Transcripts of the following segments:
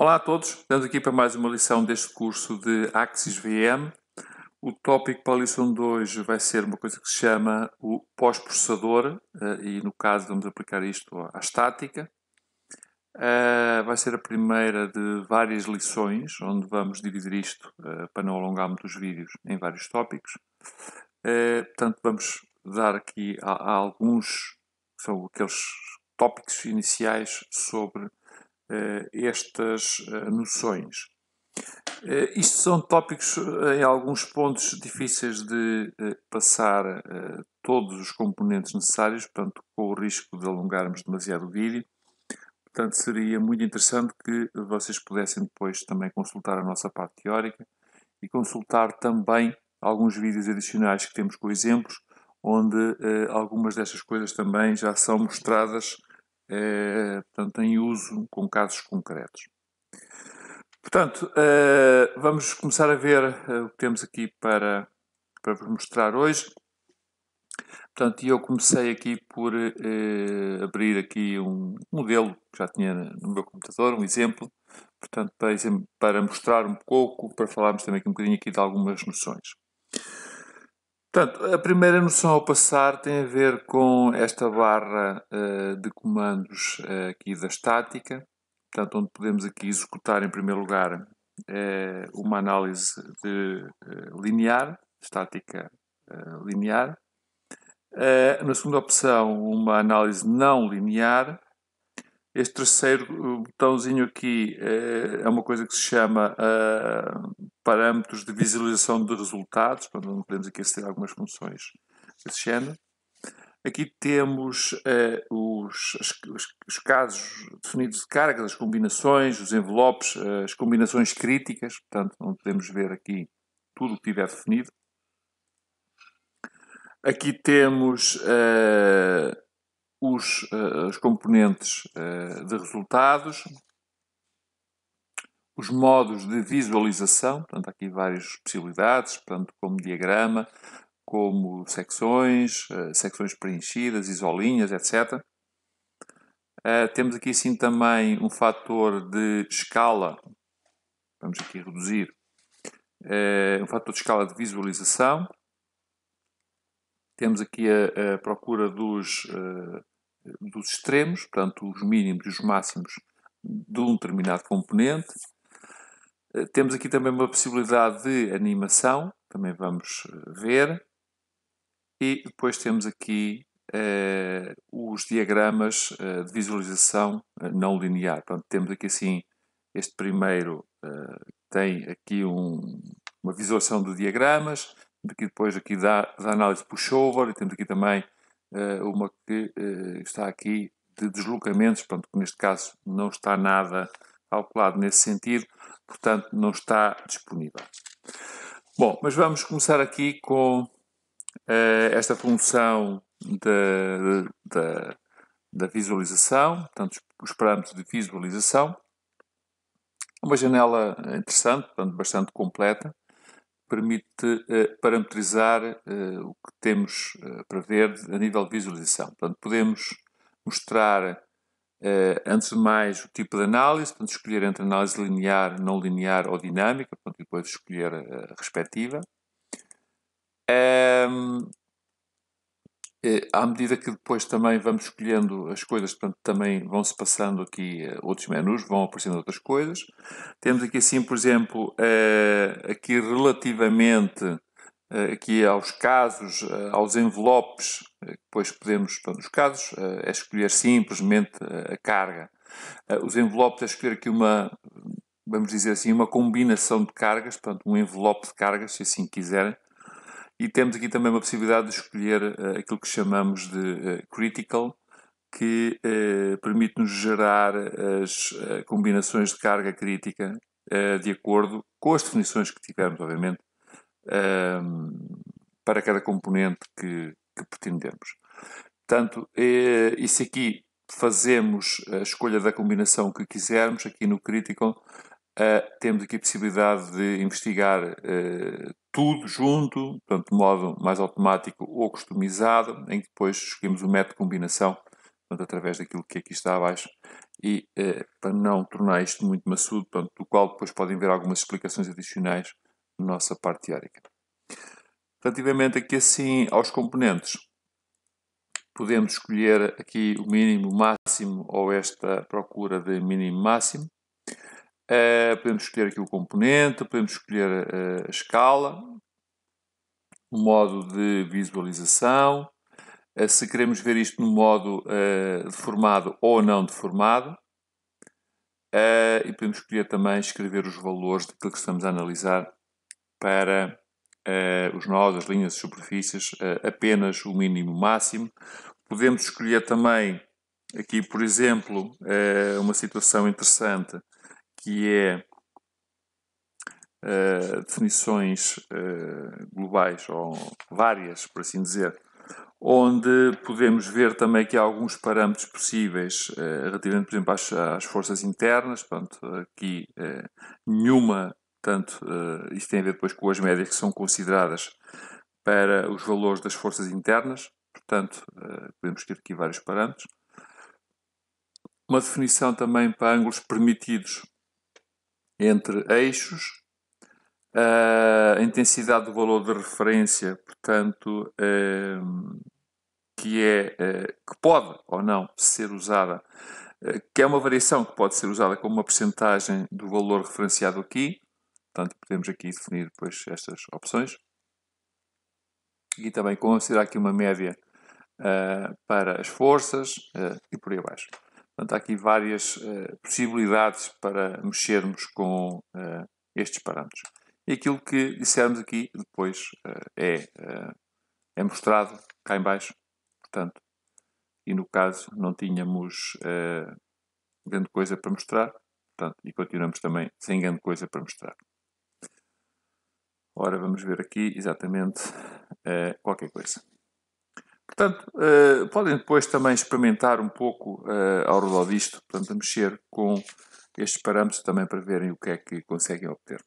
Olá a todos, estamos aqui para mais uma lição deste curso de Axis VM. O tópico para a lição de hoje vai ser uma coisa que se chama o pós-processador, eh, e no caso vamos aplicar isto à estática. Eh, vai ser a primeira de várias lições, onde vamos dividir isto, eh, para não alongar muito os vídeos, em vários tópicos. Portanto, vamos dar aqui a, alguns, são aqueles tópicos iniciais sobre eh, estas eh, noções. Eh, isto são tópicos em alguns pontos difíceis de passar todos os componentes necessários, portanto, com o risco de alongarmos demasiado o vídeo. Portanto, seria muito interessante que vocês pudessem depois também consultar a nossa parte teórica e consultar também alguns vídeos adicionais que temos com exemplos, onde algumas destas coisas também já são mostradas eh, portanto, em uso com casos concretos. Portanto, eh, vamos começar a ver eh, o que temos aqui para, para vos mostrar hoje. Portanto, eu comecei aqui por abrir aqui um modelo que já tinha no meu computador, um exemplo, portanto, para, para mostrar um pouco, para falarmos também aqui um bocadinho aqui de algumas noções. Portanto, a primeira noção ao passar tem a ver com esta barra uh, de comandos uh, aqui da estática, portanto, onde podemos aqui executar em primeiro lugar uh, uma análise de, linear, estática linear. na segunda opção, uma análise não linear este terceiro botãozinho aqui é, é, uma coisa que se chama uh, parâmetros de visualização de resultados, portanto, onde podemos aqui aceder algumas funções desse género. Aqui temos uh, os, os, os, casos definidos de cargas, as combinações, os envelopes, eh, as combinações críticas, portanto, onde podemos ver aqui tudo o que tiver definido. Aqui temos uh, os, uh, os componentes uh, de resultados, os modos de visualização, portanto, aqui várias possibilidades, portanto, como diagrama, como secções, uh, secções preenchidas, isolinhas, etc. temos aqui sim também um fator de escala, vamos aqui reduzir, um fator de escala de visualização, temos aqui a, a procura dos, uh, dos extremos, portanto, os mínimos e os máximos de um determinado componente. Eh, temos aqui também uma possibilidade de animação, também vamos eh, ver. E depois temos aqui os diagramas de visualização não linear. Portanto, temos aqui assim, este primeiro tem aqui um, uma visualização de diagramas, Daqui depois aqui da, da análise pushover e temos aqui também uh, uma que uh, está aqui de deslocamentos, pronto, que neste caso não está nada calculado nesse sentido, portanto não está disponível. Bom, mas vamos começar aqui com uh, esta função da, da visualização, portanto os parâmetros de visualização. Uma janela interessante, portanto, bastante completa permite eh, parametrizar eh, o que temos eh, para ver a nível de visualização. Portanto, podemos mostrar, antes de mais, o tipo de análise, portanto, escolher entre análise linear, não linear ou dinâmica, portanto, e depois escolher a respectiva. Um, eh, à medida que depois também vamos escolhendo as coisas, portanto, também vão-se passando aqui eh, outros menus, vão aparecendo outras coisas. Temos aqui assim, por exemplo, eh, aqui relativamente aqui aos casos, aos envelopes, depois podemos, portanto, os casos, é escolher simplesmente a carga. Os envelopes é escolher aqui uma, vamos dizer assim, uma combinação de cargas, portanto, um envelope de cargas, se assim quiserem. E temos aqui também uma possibilidade de escolher uh, aquilo que chamamos de uh, critical, que eh, permite-nos gerar as combinações de carga crítica de acordo com as definições que tivermos, obviamente, ehm, para cada componente que, que pretendemos. Portanto, isso aqui fazemos a escolha da combinação que quisermos, aqui no Critical, temos aqui a possibilidade de investigar tudo junto, portanto, de modo mais automático ou customizado, em que depois escolhemos o método de combinação, portanto, através daquilo que aqui está abaixo, e eh, para não tornar isto muito maçudo, portanto, do qual depois podem ver algumas explicações adicionais na nossa parte teórica. Relativamente aqui assim aos componentes, podemos escolher aqui o mínimo, o máximo ou esta procura de mínimo máximo. Uh, podemos escolher aqui o componente, podemos escolher uh, a escala, o modo de visualização, uh, se queremos ver isto no modo deformado ou não deformado, e podemos escolher também escrever os valores daquilo que estamos a analisar para os nós, as linhas, as superfícies, apenas o mínimo o máximo. Podemos escolher também aqui, por exemplo, uma situação interessante que é uh, definições uh, globais, ou várias, por assim dizer, onde podemos ver também que há alguns parâmetros possíveis uh, relativamente, por exemplo, às, às, forças internas, portanto, aqui nenhuma, tanto isto tem a ver depois com as médias que são consideradas para os valores das forças internas, portanto, podemos ter aqui vários parâmetros. Uma definição também para ângulos permitidos entre eixos, a intensidade do valor de referência, portanto, ehm, que, é, eh, que pode ou não ser usada, eh, que é uma variação que pode ser usada como uma percentagem do valor referenciado aqui, portanto, podemos aqui definir depois estas opções. E também considerar aqui uma média eh, para as forças e por aí abaixo. Portanto, há aqui várias uh, possibilidades para mexermos com uh, estes parâmetros. E aquilo que dissermos aqui depois uh, é, é mostrado cá em baixo. Portanto, e no caso não tínhamos grande coisa para mostrar. Portanto, e continuamos também sem grande coisa para mostrar. Ora, vamos ver aqui exatamente qualquer coisa. Portanto, uh, podem depois também experimentar um pouco uh, ao redor disto, portanto, a mexer com estes parâmetros também para verem o que é que conseguem obter.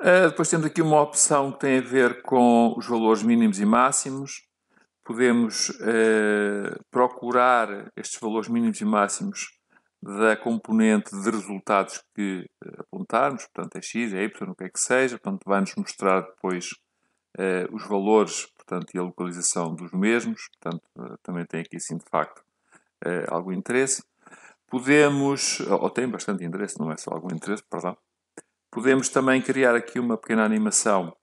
Uh, depois temos aqui uma opção que tem a ver com os valores mínimos e máximos. Podemos procurar estes valores mínimos e máximos da componente de resultados que apontarmos, portanto é x, é y, o que é que seja, portanto vai-nos mostrar depois os valores portanto, e a localização dos mesmos, portanto, eh, também tem aqui, sim, de facto, eh, algum interesse. Podemos, ou tem bastante interesse, não é só algum interesse, perdão. Podemos também criar aqui uma pequena animação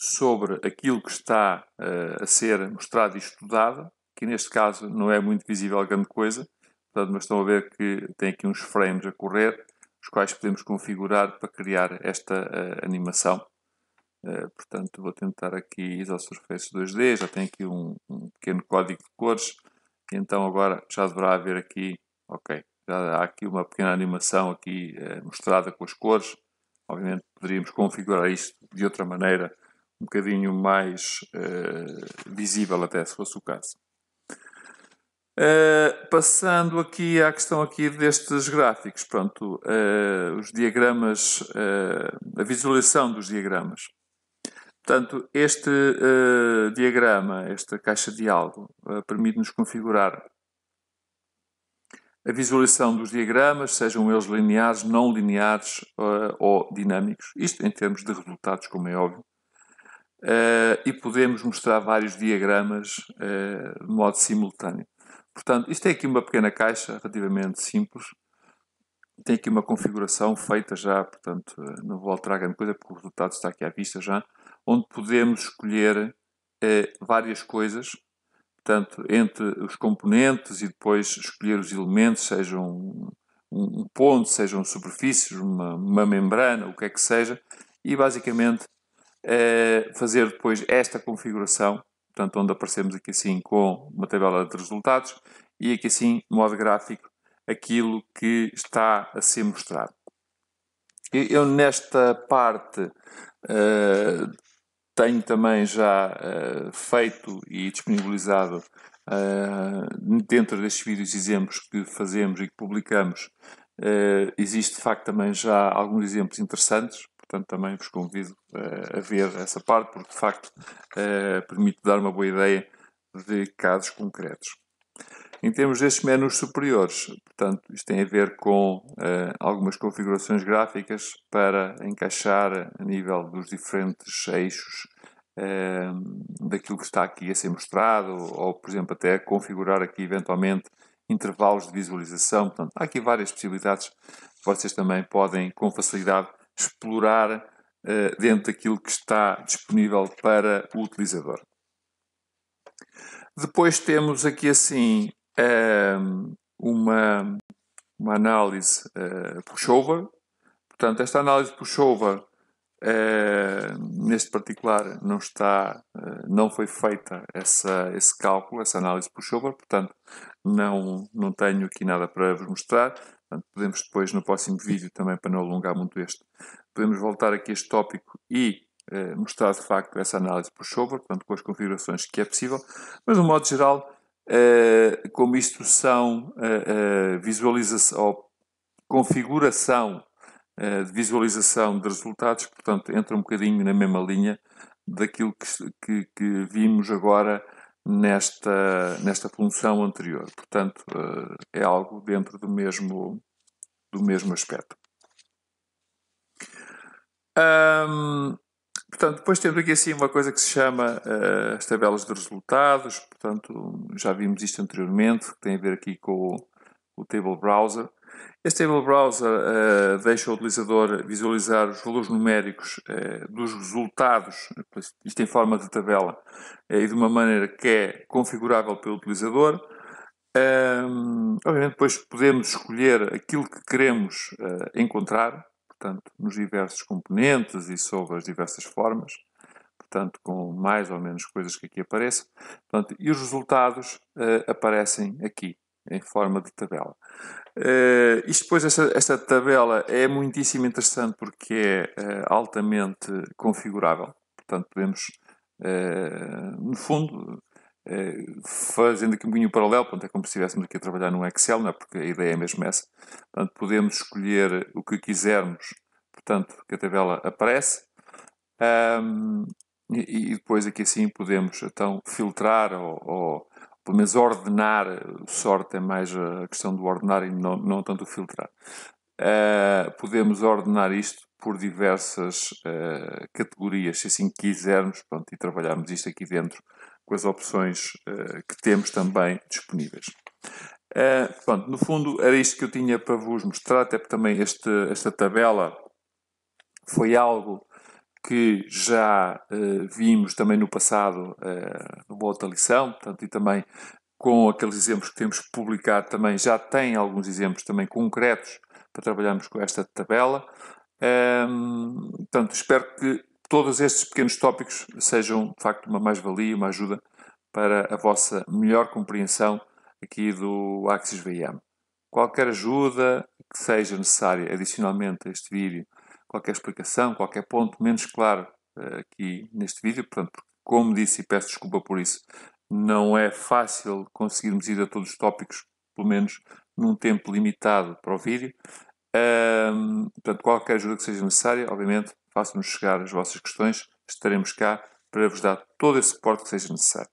sobre aquilo que está eh, a ser mostrado e estudado, que neste caso não é muito visível grande coisa, portanto, mas estão a ver que tem aqui uns frames a correr, os quais podemos configurar para criar esta uh, animação eh, portanto, vou tentar aqui Isosurface 2D, já tem aqui um, um, pequeno código de cores, então agora já deverá haver aqui, ok, já há aqui uma pequena animação aqui eh, mostrada com as cores, obviamente poderíamos configurar isto de outra maneira, um bocadinho mais eh, visível até, se fosse o caso. Uh, passando aqui à questão aqui destes gráficos, pronto, uh, os diagramas, uh, a visualização dos diagramas. Portanto, este uh, diagrama, esta caixa de algo, uh, eh, permite-nos configurar a visualização dos diagramas, sejam eles lineares, não lineares uh, ou dinâmicos, isto em termos de resultados, como é óbvio, e podemos mostrar vários diagramas de modo simultâneo. Portanto, isto é aqui uma pequena caixa relativamente simples, tem aqui uma configuração feita já, portanto, não vou alterar grande coisa porque o resultado está aqui à vista já onde podemos escolher eh, várias coisas, portanto, entre os componentes e depois escolher os elementos, sejam um, um, ponto, sejam superfícies, uma, uma membrana, o que é que seja, e basicamente eh, fazer depois esta configuração, portanto, onde aparecemos aqui assim com uma tabela de resultados e aqui assim, modo gráfico, aquilo que está a ser mostrado. Eu, nesta parte uh, tenho também já uh, feito e disponibilizado uh, dentro destes vídeos exemplos que fazemos e que publicamos. Uh, existe de facto também já alguns exemplos interessantes, portanto também vos convido a ver essa parte, porque de facto permite dar uma boa ideia de casos concretos. Em termos destes menus superiores, portanto, isto tem a ver com eh, algumas configurações gráficas para encaixar a nível dos diferentes eixos eh, daquilo que está aqui a ser mostrado, ou, por exemplo, até configurar aqui eventualmente intervalos de visualização. Portanto, há aqui várias possibilidades que vocês também podem, com facilidade, explorar eh, dentro daquilo que está disponível para o utilizador. Depois temos aqui assim uma, uma análise uh, pushover. Portanto, esta análise pushover Uh, neste particular não está uh, não foi feita essa esse cálculo essa análise pushover portanto não não tenho aqui nada para vos mostrar portanto, podemos depois no próximo vídeo também para não alongar muito este podemos voltar aqui a este tópico e uh, mostrar de facto essa análise pushover portanto com as configurações que é possível mas no modo geral eh, como instrução, eh, eh, visualização ou configuração de visualização de resultados, portanto, entra um bocadinho na mesma linha daquilo que, que, que vimos agora nesta, nesta função anterior. Portanto, é algo dentro do mesmo, do mesmo aspecto. Um, Portanto, depois temos aqui assim uma coisa que se chama uh, as tabelas de resultados, portanto, já vimos isto anteriormente, que tem a ver aqui com o, o Table Browser. Este Table Browser uh, deixa o utilizador visualizar os valores numéricos uh, dos resultados, isto em forma de tabela, e de uma maneira que é configurável pelo utilizador. Ehm, obviamente, depois podemos escolher aquilo que queremos encontrar, portanto, nos diversos componentes e sobre as diversas formas, portanto, com mais ou menos coisas que aqui apareçam. Portanto, e os resultados uh, aparecem aqui, em forma de tabela. Uh, isto depois, esta tabela é muitíssimo interessante porque é uh, altamente configurável. Portanto, podemos, uh, no fundo, fazendo aqui um bocadinho paralelo, portanto, é como se estivéssemos aqui a trabalhar num Excel, não é? porque a ideia é mesmo essa. Portanto, podemos escolher o que quisermos, portanto, que a tabela aparece. Um, e, e, depois aqui assim podemos, então, filtrar ou, ou pelo menos ordenar, sorte é mais a questão do ordenar e não, não tanto filtrar. Uh, podemos ordenar isto por diversas uh, categorias, se assim quisermos, pronto, e trabalharmos isto aqui dentro com as opções uh, que temos também disponíveis. Uh, pronto, no fundo era isto que eu tinha para vos mostrar, até porque também este, esta tabela foi algo que já uh, vimos também no passado uh, numa outra lição, portanto, e também com aqueles exemplos que temos publicado também já tem alguns exemplos também concretos para trabalharmos com esta tabela. Um, ehm, portanto, espero que todos estes pequenos tópicos sejam, de facto, uma mais-valia, uma ajuda para a vossa melhor compreensão aqui do Axis VM. Qualquer ajuda que seja necessária adicionalmente a este vídeo, qualquer explicação, qualquer ponto menos claro eh, aqui neste vídeo, portanto, como disse e peço desculpa por isso, não é fácil conseguirmos ir a todos os tópicos, pelo menos num tempo limitado para o vídeo. Um, portanto, qualquer ajuda que seja necessária, obviamente, Façam-nos chegar as vossas questões, estaremos cá para vos dar todo esse suporte que seja necessário.